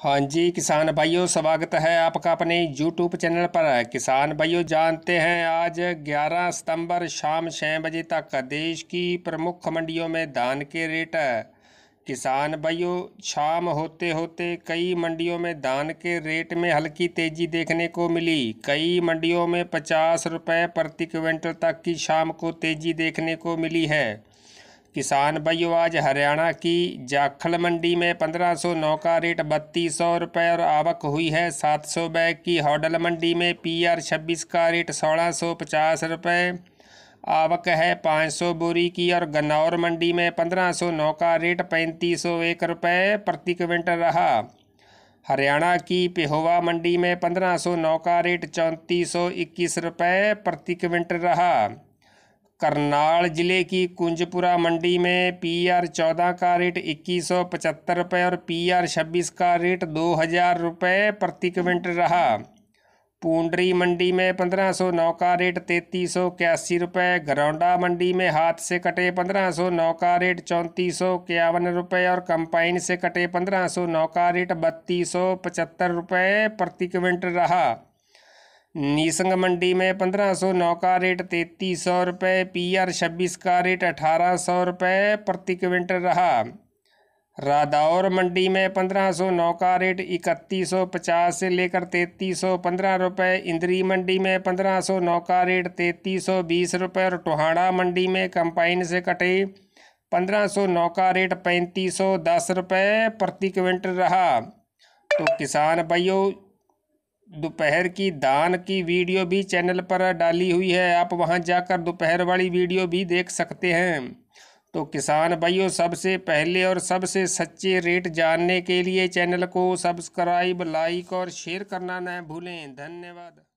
हाँ जी किसान भाइयों स्वागत है आपका अपने यूट्यूब चैनल पर किसान भाइयों जानते हैं आज 11 सितंबर शाम छः बजे तक देश की प्रमुख मंडियों में धान के रेट किसान भाइयों शाम होते होते कई मंडियों में धान के रेट में हल्की तेज़ी देखने को मिली कई मंडियों में पचास रुपये प्रति क्विंटल तक की शाम को तेज़ी देखने को मिली है किसान भाइयों आज हरियाणा की जाखल मंडी में पंद्रह सौ नौ का रेट बत्तीस सौ रुपये और आवक हुई है सात सौ बैग की हॉडल मंडी में पी आर छब्बीस का रेट सोलह सौ पचास रुपये आवक है पाँच सौ बोरी की और गन्नौर मंडी में पंद्रह सौ नौ का रेट पैंतीस सौ एक रुपये प्रति क्विंटल रहा हरियाणा की पिहोवा मंडी में पंद्रह सौ नौ का रेट चौंतीस सौ इक्कीस रुपये प्रति क्विंटल रहा करनाल जिले की कुंजपुरा मंडी में पी आर चौदह का रेट इक्कीस सौ पचहत्तर रुपये और पी आर छब्बीस का रेट दो हज़ार रुपये प्रति क्विंटल रहा पूंडरी मंडी में पंद्रह सौ नौ का रेट तैंतीस सौ इक्यासी रुपये घरौंडा मंडी में हाथ से कटे पंद्रह सौ नौ का रेट चौंतीस सौ इक्यावन रुपये और कंपाइन से कटे पंद्रह सौ नौ का रेट बत्तीस सौ पचहत्तर रुपये प्रति क्विंटल रहा नीसंग मंडी में पंद्रह सौ नौ का रेट तैतीस सौ रुपये पी आर छब्बीस का रेट अठारह सौ रुपये प्रति क्विंटल रहा रादौर मंडी में पंद्रह सौ नौ का रेट इकतीस सौ पचास से लेकर तैतीस सौ पंद्रह रुपये इंद्री मंडी में पंद्रह सौ नौ का रेट तैतीस सौ बीस रुपये और टोहाड़ा मंडी में कंपाइन से कटे पंद्रह सौ नौ का रेट पैंतीस सौ दस रुपये प्रति क्विंटल रहा तो किसान भाइयों दोपहर की दान की वीडियो भी चैनल पर डाली हुई है आप वहां जाकर दोपहर वाली वीडियो भी देख सकते हैं तो किसान भाइयों सबसे पहले और सबसे सच्चे रेट जानने के लिए चैनल को सब्सक्राइब लाइक और शेयर करना न भूलें धन्यवाद